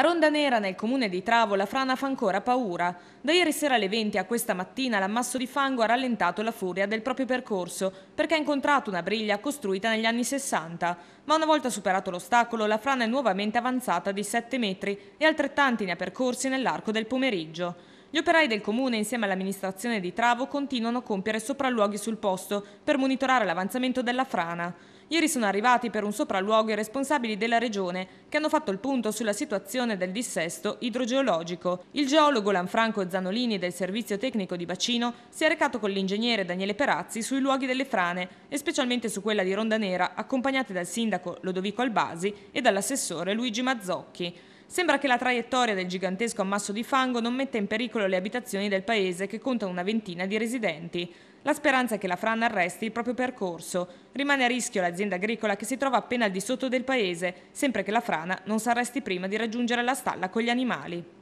A Ronda Nera, nel comune di Travo, la frana fa ancora paura. Da ieri sera alle 20 a questa mattina l'ammasso di fango ha rallentato la furia del proprio percorso perché ha incontrato una briglia costruita negli anni 60. Ma una volta superato l'ostacolo, la frana è nuovamente avanzata di 7 metri e altrettanti ne ha percorsi nell'arco del pomeriggio. Gli operai del comune insieme all'amministrazione di Travo continuano a compiere sopralluoghi sul posto per monitorare l'avanzamento della frana. Ieri sono arrivati per un sopralluogo i responsabili della regione che hanno fatto il punto sulla situazione del dissesto idrogeologico. Il geologo Lanfranco Zanolini del servizio tecnico di bacino si è recato con l'ingegnere Daniele Perazzi sui luoghi delle frane e specialmente su quella di Ronda Nera accompagnati dal sindaco Lodovico Albasi e dall'assessore Luigi Mazzocchi. Sembra che la traiettoria del gigantesco ammasso di fango non metta in pericolo le abitazioni del paese che conta una ventina di residenti. La speranza è che la frana arresti il proprio percorso. Rimane a rischio l'azienda agricola che si trova appena al di sotto del paese, sempre che la frana non si arresti prima di raggiungere la stalla con gli animali.